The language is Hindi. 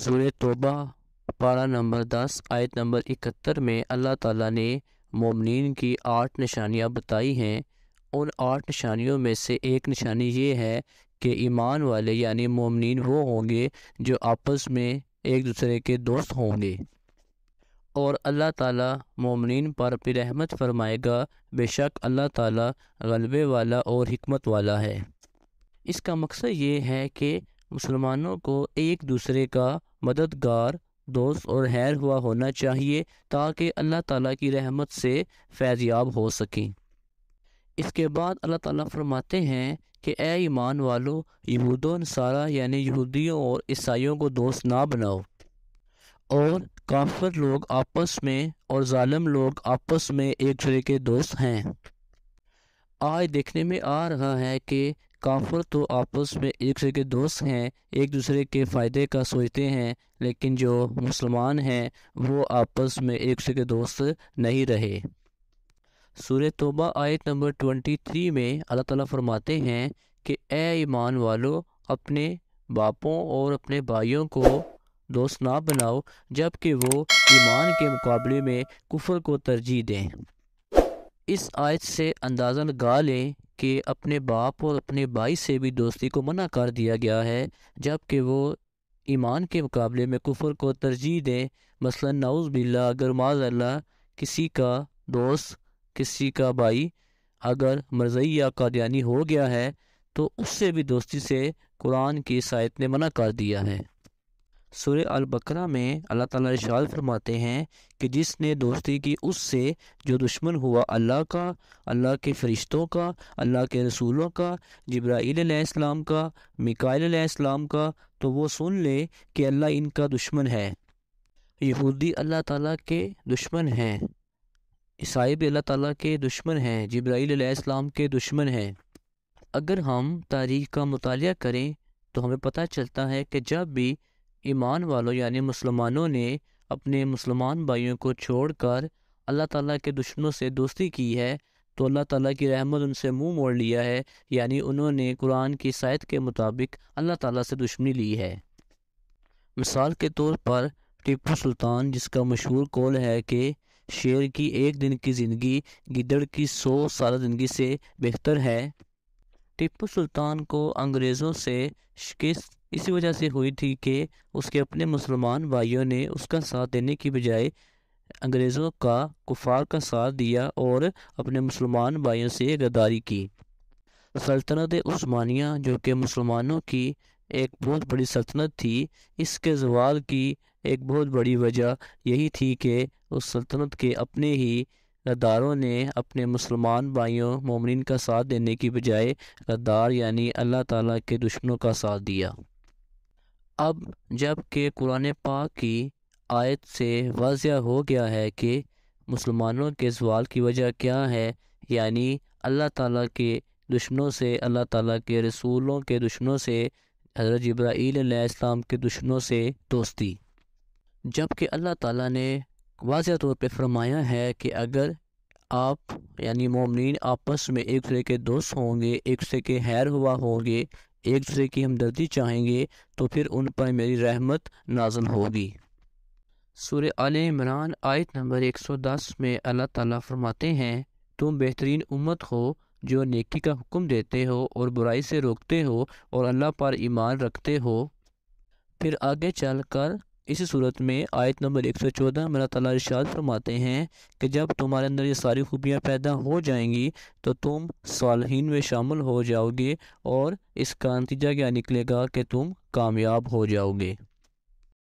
सूर्य तोबा पारा नंबर दस आयत नंबर इकहत्तर में अल्लाह ताला ने ममिन की आठ निशानियाँ बताई हैं उन आठ निशानियों में से एक निशानी ये है कि ईमान वाले यानी ममिन वो होंगे जो आपस में एक दूसरे के दोस्त होंगे और अल्लाह ताला ममिन पर भी रहमत फरमाएगा बेशक अल्लाह ताला गलबे वाला और हमत वाला है इसका मकसद ये है कि मुसलमानों को एक दूसरे का मददगार दोस्त और हैर हुआ होना चाहिए ताकि अल्लाह ताला की रहमत से फैजियाब हो सकें इसके बाद अल्लाह ताला फरमाते हैं कि ए ईमान वालों यहूद नसारा यानी यहूदियों और ईसाइयों को दोस्त ना बनाओ और काफर लोग आपस में और ालम लोग आपस में एक दूसरे के दोस्त हैं आज देखने में आ रहा है कि काफर तो आपस में एक दूसरे के दोस्त हैं एक दूसरे के फ़ायदे का सोचते हैं लेकिन जो मुसलमान हैं वो आपस में एक दूसरे के दोस्त नहीं रहे सूर तोबा आयत नंबर ट्वेंटी थ्री में अल्लाह ताला फरमाते हैं कि ए ईमान वालों अपने बापों और अपने भाइयों को दोस्त ना बनाओ जबकि वो ईमान के मुकाबले में कुफर को तरजीह दें इस आयत से अंदाज़ा लगा लें कि अपने बाप और अपने भाई से भी दोस्ती को मना कर दिया गया है जबकि वो ईमान के मुकाबले में कुफर को तरजीह दें मसला नाउज़ बिल्ला अगर माजल्ला किसी का दोस्त किसी का भाई अगर मरजई या कादयानी हो गया है तो उससे भी दोस्ती से कुरान की शायद ने मना कर दिया है सूर्य अलबकरा में अल्लाह ताला इशाल फरमाते हैं कि जिसने दोस्ती की उससे जो दुश्मन हुआ अल्लाह का अल्लाह के फ़रिश्तों का अल्लाह के रसूलों का जब्राईलम का मिकाईलम का तो वो सुन ले कि अल्लाह इनका दुश्मन है यहूदी अल्लाह ताला के दुश्मन हैं ईसाई भी अल्लाह ताला के दुश्मन हैं जब्राईलम के दुश्मन हैं अगर हम तारीख का मताल करें तो हमें पता चलता है कि जब भी ईमान वालों यानी मुसलमानों ने अपने मुसलमान भाइयों को छोड़कर अल्लाह ताला के दुश्मनों से दोस्ती की है तो अल्लाह ताला की रहमत उनसे मुंह मोड़ लिया है यानी उन्होंने कुरान की शायद के मुताबिक अल्लाह ताला से दुश्मनी ली है मिसाल के तौर पर टीपू सुल्तान जिसका मशहूर कौल है कि शेर की एक दिन की ज़िंदगी गिदड़ की सौ साल ज़िंदगी से बेहतर है टिप्पू सुल्तान को अंग्रेज़ों से शिकस्त इसी वजह से हुई थी कि उसके अपने मुसलमान भाइयों ने उसका साथ देने की बजाय अंग्रेज़ों का कुफार का साथ दिया और अपने मुसलमान भाइयों से गद्दारी की सल्तनत उस्मानिया जो कि मुसलमानों की एक बहुत बड़ी सल्तनत थी इसके जवाल की एक बहुत बड़ी वजह यही थी कि उस सल्तनत के अपने ही गद्दारों ने अपने मुसलमान भाइयों मोमिन का साथ देने की बजाय गद्दार यानी अल्लाह ताला के दुश्मनों का साथ दिया अब जबकि कुरान पाक की आयत से वाज हो गया है कि मुसलमानों के सवाल की वजह क्या है यानी अल्लाह ताला के दुश्मनों से अल्लाह ताला के रसूलों के दुश्मनों से हज़रत इब्राहीम के दुश्मनों से दोस्ती जबकि अल्लाह ताला ने वाज तौर पर फरमाया है कि अगर आप यानी ममिन आपस में एक दूसरे के दोस्त होंगे एक दूसरे के हैर हुआ होंगे एक दूसरे की हमदर्दी चाहेंगे तो फिर उन पर मेरी रहमत नाजन होगी सुर आल इमरान आयत नंबर 110 में अल्लाह ताला फरमाते हैं तुम बेहतरीन उम्मत हो जो नेकी का हुक्म देते हो और बुराई से रोकते हो और अल्लाह पर ईमान रखते हो फिर आगे चल कर इस सूरत में आयत नंबर 114 सौ चौदह ताला इरशाद फरमाते हैं कि जब तुम्हारे अंदर ये सारी खूबियाँ पैदा हो जाएंगी तो तुम सालहीन में शामिल हो जाओगे और इसका नतीजा क्या निकलेगा कि तुम कामयाब हो जाओगे